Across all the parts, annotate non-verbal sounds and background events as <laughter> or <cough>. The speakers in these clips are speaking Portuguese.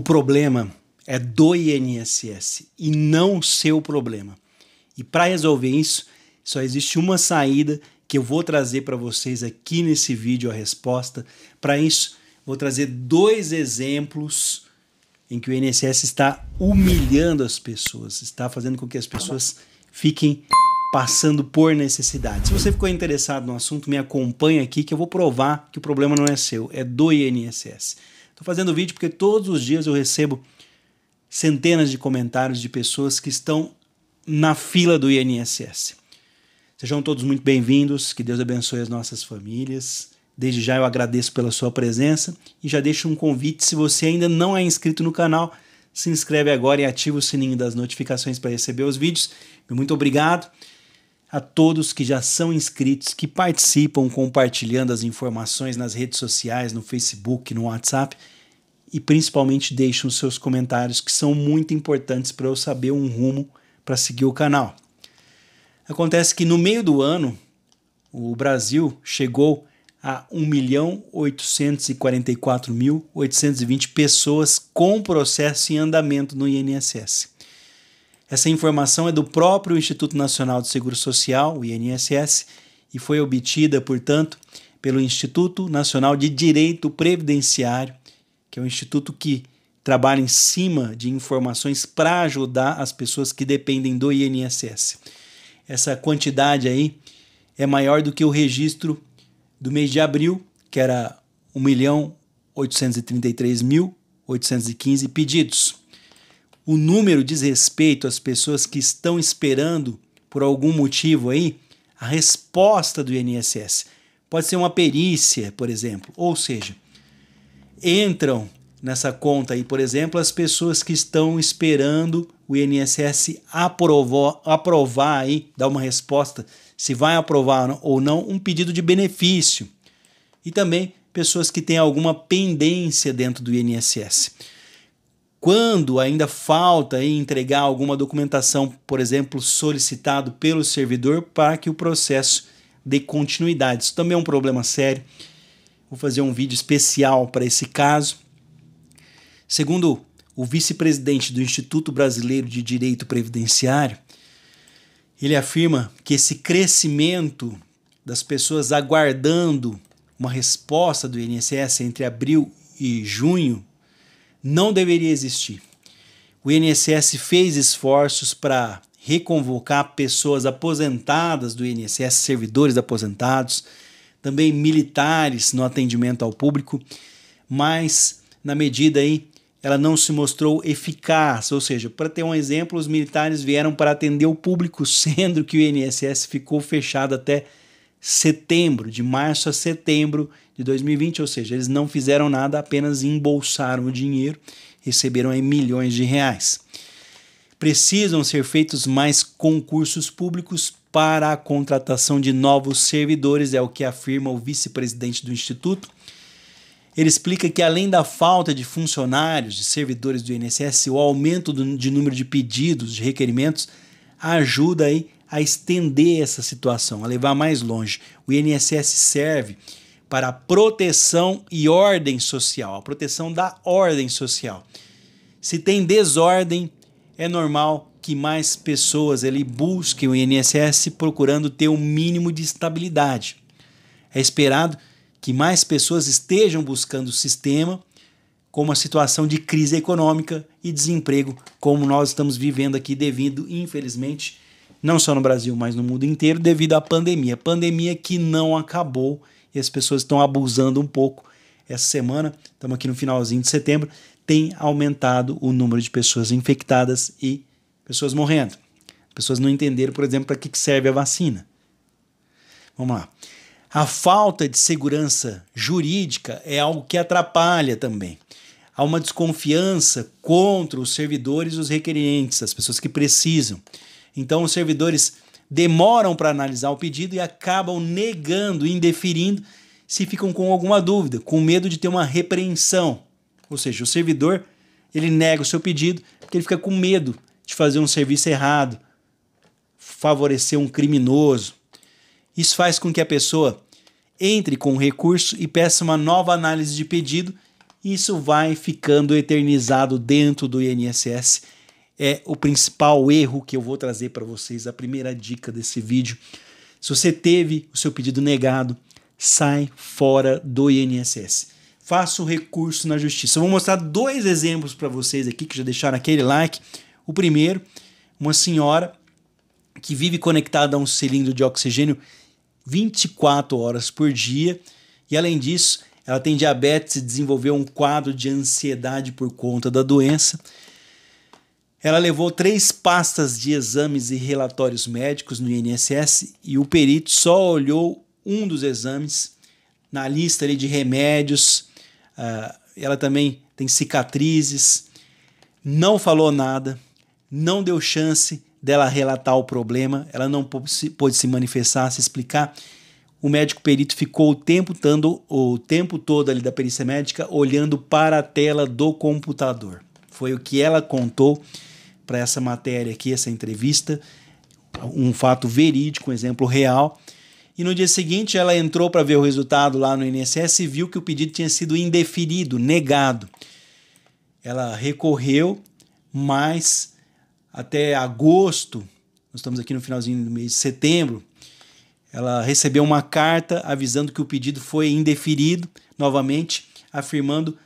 O problema é do INSS e não seu problema. E para resolver isso, só existe uma saída que eu vou trazer para vocês aqui nesse vídeo a resposta. Para isso, vou trazer dois exemplos em que o INSS está humilhando as pessoas, está fazendo com que as pessoas fiquem passando por necessidade. Se você ficou interessado no assunto, me acompanha aqui que eu vou provar que o problema não é seu, é do INSS. Estou fazendo vídeo porque todos os dias eu recebo centenas de comentários de pessoas que estão na fila do INSS. Sejam todos muito bem-vindos, que Deus abençoe as nossas famílias. Desde já eu agradeço pela sua presença e já deixo um convite se você ainda não é inscrito no canal, se inscreve agora e ativa o sininho das notificações para receber os vídeos. Muito obrigado a todos que já são inscritos, que participam compartilhando as informações nas redes sociais, no Facebook, no WhatsApp e principalmente deixam seus comentários que são muito importantes para eu saber um rumo para seguir o canal. Acontece que no meio do ano o Brasil chegou a 1.844.820 pessoas com processo em andamento no INSS. Essa informação é do próprio Instituto Nacional de Seguro Social, o INSS, e foi obtida, portanto, pelo Instituto Nacional de Direito Previdenciário, que é um instituto que trabalha em cima de informações para ajudar as pessoas que dependem do INSS. Essa quantidade aí é maior do que o registro do mês de abril, que era 1.833.815 milhão pedidos o número diz respeito às pessoas que estão esperando por algum motivo aí a resposta do INSS. Pode ser uma perícia, por exemplo, ou seja, entram nessa conta aí, por exemplo, as pessoas que estão esperando o INSS aprovar aprovar aí, dar uma resposta se vai aprovar ou não um pedido de benefício. E também pessoas que têm alguma pendência dentro do INSS quando ainda falta entregar alguma documentação, por exemplo, solicitado pelo servidor para que o processo dê continuidade. Isso também é um problema sério. Vou fazer um vídeo especial para esse caso. Segundo o vice-presidente do Instituto Brasileiro de Direito Previdenciário, ele afirma que esse crescimento das pessoas aguardando uma resposta do INSS entre abril e junho não deveria existir. O INSS fez esforços para reconvocar pessoas aposentadas do INSS, servidores aposentados, também militares no atendimento ao público, mas na medida aí ela não se mostrou eficaz, ou seja, para ter um exemplo, os militares vieram para atender o público, <laughs> sendo que o INSS ficou fechado até setembro, de março a setembro de 2020, ou seja, eles não fizeram nada, apenas embolsaram o dinheiro, receberam aí milhões de reais. Precisam ser feitos mais concursos públicos para a contratação de novos servidores, é o que afirma o vice-presidente do Instituto. Ele explica que, além da falta de funcionários, de servidores do INSS, o aumento do, de número de pedidos, de requerimentos, ajuda aí a estender essa situação, a levar mais longe. O INSS serve para a proteção e ordem social, a proteção da ordem social. Se tem desordem, é normal que mais pessoas ele busquem o INSS procurando ter um mínimo de estabilidade. É esperado que mais pessoas estejam buscando o sistema como a situação de crise econômica e desemprego, como nós estamos vivendo aqui, devido, infelizmente, não só no Brasil, mas no mundo inteiro, devido à pandemia. Pandemia que não acabou e as pessoas estão abusando um pouco. Essa semana, estamos aqui no finalzinho de setembro, tem aumentado o número de pessoas infectadas e pessoas morrendo. As pessoas não entenderam, por exemplo, para que serve a vacina. Vamos lá. A falta de segurança jurídica é algo que atrapalha também. Há uma desconfiança contra os servidores e os requerentes, as pessoas que precisam. Então, os servidores demoram para analisar o pedido e acabam negando, indeferindo, se ficam com alguma dúvida, com medo de ter uma repreensão. Ou seja, o servidor ele nega o seu pedido porque ele fica com medo de fazer um serviço errado, favorecer um criminoso. Isso faz com que a pessoa entre com o recurso e peça uma nova análise de pedido, isso vai ficando eternizado dentro do INSS. É o principal erro que eu vou trazer para vocês, a primeira dica desse vídeo. Se você teve o seu pedido negado, sai fora do INSS. Faça o recurso na justiça. Eu vou mostrar dois exemplos para vocês aqui que já deixaram aquele like. O primeiro, uma senhora que vive conectada a um cilindro de oxigênio 24 horas por dia. E além disso, ela tem diabetes e desenvolveu um quadro de ansiedade por conta da doença. Ela levou três pastas de exames e relatórios médicos no INSS e o perito só olhou um dos exames na lista ali de remédios. Uh, ela também tem cicatrizes. Não falou nada, não deu chance dela relatar o problema, ela não pôde se manifestar, se explicar. O médico perito ficou o tempo, tando, o tempo todo ali da perícia médica olhando para a tela do computador. Foi o que ela contou para essa matéria aqui, essa entrevista, um fato verídico, um exemplo real. E no dia seguinte ela entrou para ver o resultado lá no INSS e viu que o pedido tinha sido indeferido, negado. Ela recorreu, mas até agosto, nós estamos aqui no finalzinho do mês de setembro, ela recebeu uma carta avisando que o pedido foi indeferido, novamente afirmando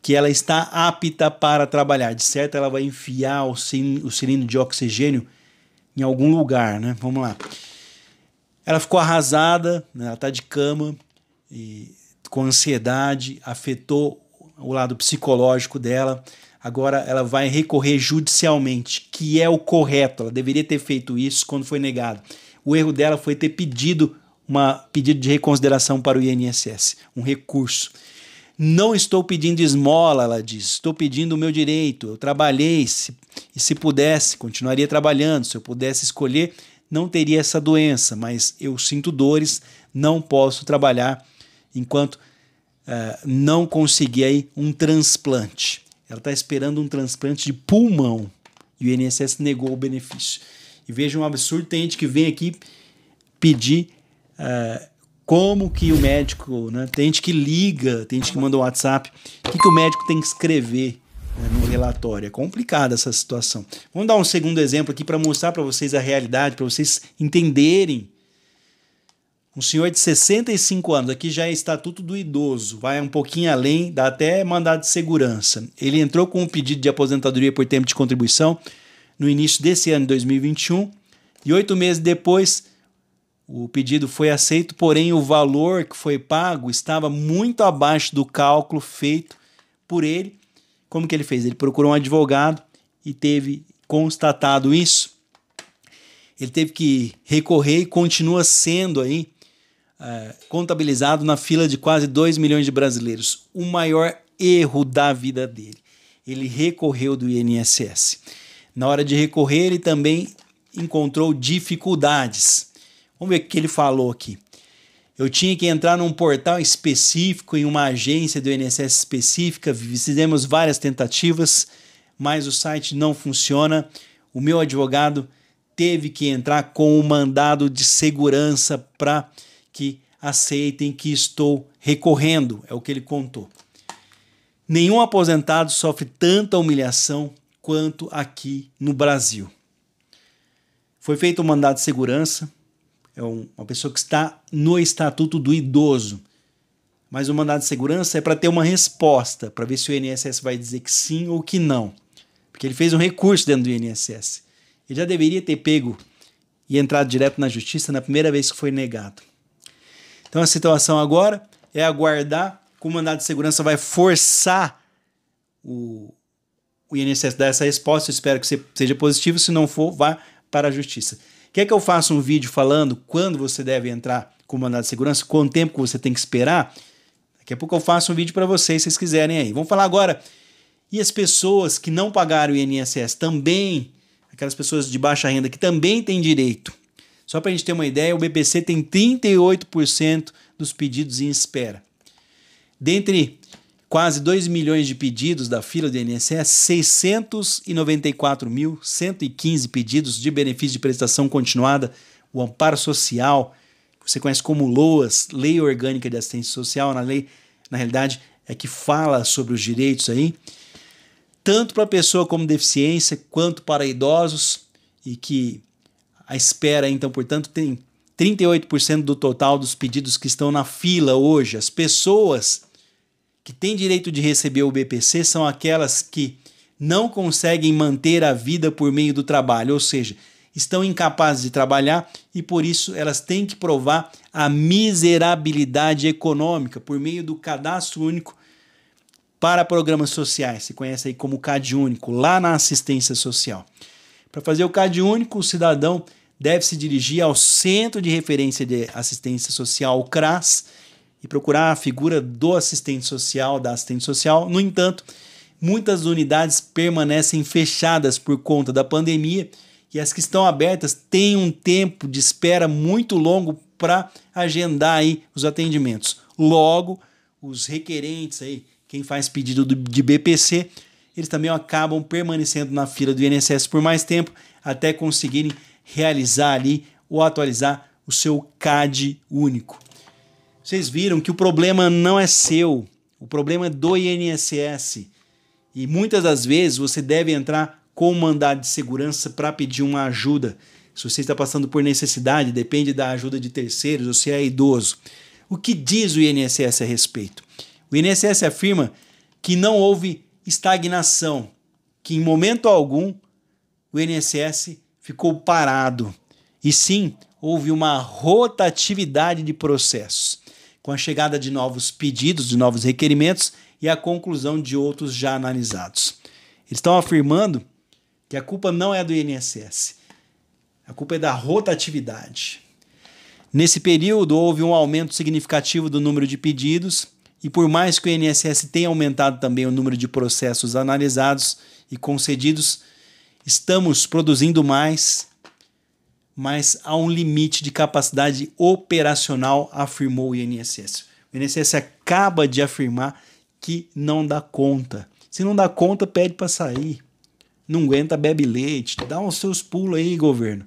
que ela está apta para trabalhar. De certo, ela vai enfiar o cilindro de oxigênio em algum lugar, né? Vamos lá. Ela ficou arrasada, né? ela está de cama, e com ansiedade, afetou o lado psicológico dela, agora ela vai recorrer judicialmente, que é o correto. Ela deveria ter feito isso quando foi negado. O erro dela foi ter pedido uma pedido de reconsideração para o INSS, um recurso. Não estou pedindo esmola, ela diz. Estou pedindo o meu direito. Eu trabalhei se, e se pudesse, continuaria trabalhando. Se eu pudesse escolher, não teria essa doença, mas eu sinto dores, não posso trabalhar enquanto uh, não conseguir um transplante. Ela está esperando um transplante de pulmão e o INSS negou o benefício. E veja um absurdo, tem gente que vem aqui pedir uh, como que o médico, né? tem gente que liga, tem gente que manda o um WhatsApp, o que, que o médico tem que escrever né, no relatório. É complicada essa situação. Vamos dar um segundo exemplo aqui para mostrar para vocês a realidade, para vocês entenderem um senhor de 65 anos, aqui já é estatuto do idoso, vai um pouquinho além, dá até mandado de segurança. Ele entrou com um pedido de aposentadoria por tempo de contribuição no início desse ano de 2021 e oito meses depois o pedido foi aceito, porém o valor que foi pago estava muito abaixo do cálculo feito por ele. Como que ele fez? Ele procurou um advogado e teve constatado isso. Ele teve que recorrer e continua sendo aí é, contabilizado na fila de quase 2 milhões de brasileiros. O maior erro da vida dele. Ele recorreu do INSS. Na hora de recorrer, ele também encontrou dificuldades. Vamos ver o que ele falou aqui. Eu tinha que entrar num portal específico, em uma agência do INSS específica, fizemos várias tentativas, mas o site não funciona. O meu advogado teve que entrar com o um mandado de segurança para que aceitem que estou recorrendo, é o que ele contou. Nenhum aposentado sofre tanta humilhação quanto aqui no Brasil. Foi feito um mandado de segurança, é uma pessoa que está no estatuto do idoso. Mas o mandado de segurança é para ter uma resposta, para ver se o INSS vai dizer que sim ou que não. Porque ele fez um recurso dentro do INSS. Ele já deveria ter pego e entrado direto na justiça na primeira vez que foi negado. Então a situação agora é aguardar que o mandado de segurança vai forçar o, o INSS dar essa resposta. Eu espero que seja positivo. Se não for, vá para a justiça. Quer que eu faça um vídeo falando quando você deve entrar com o mandado de segurança, quanto tempo que você tem que esperar? Daqui a pouco eu faço um vídeo para vocês, se vocês quiserem aí. Vamos falar agora. E as pessoas que não pagaram o INSS também, aquelas pessoas de baixa renda que também têm direito só para a gente ter uma ideia, o BBC tem 38% dos pedidos em espera. Dentre quase 2 milhões de pedidos da fila do INSS, 694.115 pedidos de benefício de prestação continuada, o amparo social, que você conhece como LOAS, Lei Orgânica de Assistência Social, na lei, na realidade, é que fala sobre os direitos aí, tanto para pessoa com deficiência quanto para idosos e que a espera, então, portanto, tem 38% do total dos pedidos que estão na fila hoje. As pessoas que têm direito de receber o BPC são aquelas que não conseguem manter a vida por meio do trabalho, ou seja, estão incapazes de trabalhar e por isso elas têm que provar a miserabilidade econômica por meio do cadastro único para programas sociais, se conhece aí como CAD único, lá na assistência social. Para fazer o CAD único, o cidadão deve se dirigir ao Centro de Referência de Assistência Social, o CRAS, e procurar a figura do assistente social, da assistente social. No entanto, muitas unidades permanecem fechadas por conta da pandemia e as que estão abertas têm um tempo de espera muito longo para agendar aí os atendimentos. Logo, os requerentes aí, quem faz pedido de BPC, eles também acabam permanecendo na fila do INSS por mais tempo até conseguirem realizar ali ou atualizar o seu CAD único. Vocês viram que o problema não é seu, o problema é do INSS. E muitas das vezes você deve entrar com o mandado de segurança para pedir uma ajuda. Se você está passando por necessidade, depende da ajuda de terceiros, ou se é idoso. O que diz o INSS a respeito? O INSS afirma que não houve estagnação, que em momento algum o INSS ficou parado. E sim, houve uma rotatividade de processos, com a chegada de novos pedidos, de novos requerimentos e a conclusão de outros já analisados. Eles estão afirmando que a culpa não é do INSS, a culpa é da rotatividade. Nesse período, houve um aumento significativo do número de pedidos, e por mais que o INSS tenha aumentado também o número de processos analisados e concedidos, estamos produzindo mais, mas há um limite de capacidade operacional, afirmou o INSS. O INSS acaba de afirmar que não dá conta. Se não dá conta, pede para sair. Não aguenta, bebe leite. Dá uns seus pulos aí, governo.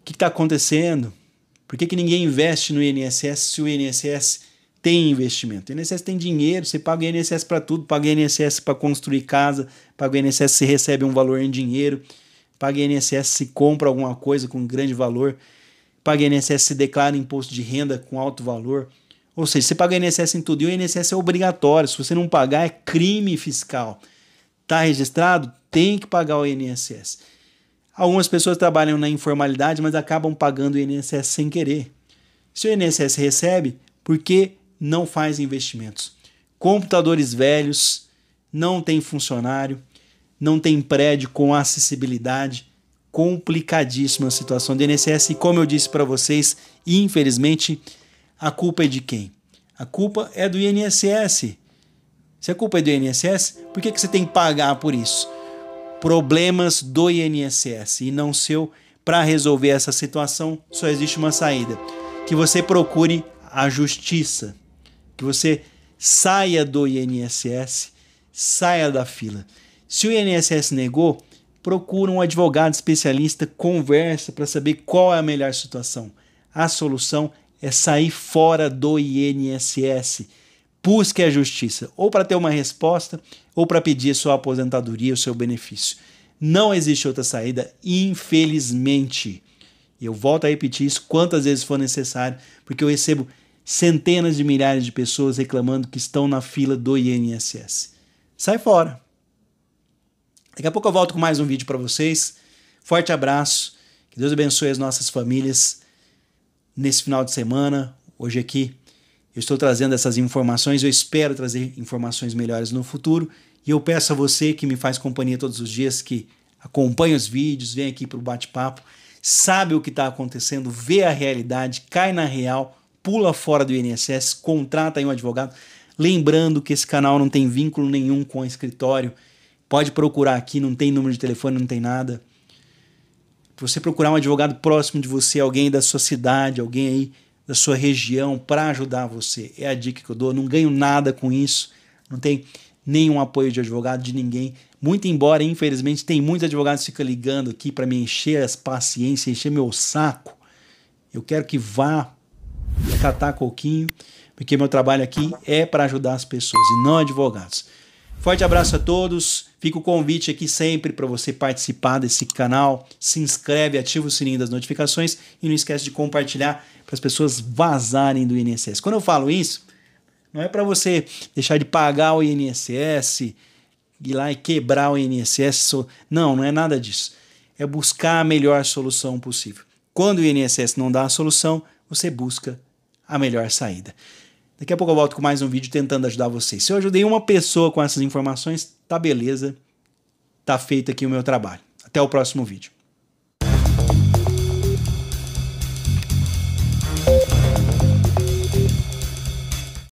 O que está acontecendo? Por que, que ninguém investe no INSS se o INSS tem investimento. O INSS tem dinheiro, você paga o INSS para tudo, paga o INSS para construir casa, paga o INSS se recebe um valor em dinheiro, paga o INSS se compra alguma coisa com grande valor, paga o INSS se declara imposto de renda com alto valor. Ou seja, você paga o INSS em tudo e o INSS é obrigatório. Se você não pagar, é crime fiscal. Está registrado? Tem que pagar o INSS. Algumas pessoas trabalham na informalidade, mas acabam pagando o INSS sem querer. Se o INSS recebe, porque não faz investimentos. Computadores velhos, não tem funcionário, não tem prédio com acessibilidade, complicadíssima a situação do INSS e como eu disse para vocês, infelizmente, a culpa é de quem? A culpa é do INSS. Se a culpa é do INSS, por que, que você tem que pagar por isso? Problemas do INSS e não seu. Para resolver essa situação, só existe uma saída: que você procure a justiça que você saia do INSS, saia da fila. Se o INSS negou, procura um advogado especialista, conversa para saber qual é a melhor situação. A solução é sair fora do INSS. Busque a justiça, ou para ter uma resposta, ou para pedir sua aposentadoria, o seu benefício. Não existe outra saída, infelizmente. eu volto a repetir isso quantas vezes for necessário, porque eu recebo centenas de milhares de pessoas reclamando que estão na fila do INSS. Sai fora. Daqui a pouco eu volto com mais um vídeo para vocês. Forte abraço. Que Deus abençoe as nossas famílias nesse final de semana. Hoje aqui eu estou trazendo essas informações, eu espero trazer informações melhores no futuro. E eu peço a você que me faz companhia todos os dias, que acompanha os vídeos, vem aqui para o bate-papo, sabe o que está acontecendo, vê a realidade, cai na real pula fora do INSS, contrata aí um advogado. Lembrando que esse canal não tem vínculo nenhum com o escritório. Pode procurar aqui, não tem número de telefone, não tem nada. Você procurar um advogado próximo de você, alguém da sua cidade, alguém aí da sua região para ajudar você. É a dica que eu dou. Não ganho nada com isso. Não tem nenhum apoio de advogado de ninguém. Muito embora, infelizmente, tem muitos advogados que ficam ligando aqui para me encher as paciências, encher meu saco. Eu quero que vá é catar coquinho, porque meu trabalho aqui é para ajudar as pessoas e não advogados. Forte abraço a todos. Fica o convite aqui sempre para você participar desse canal. Se inscreve, ativa o sininho das notificações e não esquece de compartilhar para as pessoas vazarem do INSS. Quando eu falo isso, não é para você deixar de pagar o INSS, ir lá e quebrar o INSS. Não, não é nada disso. É buscar a melhor solução possível. Quando o INSS não dá a solução, você busca a melhor saída. Daqui a pouco eu volto com mais um vídeo tentando ajudar vocês. Se eu ajudei uma pessoa com essas informações, tá beleza. Tá feito aqui o meu trabalho. Até o próximo vídeo.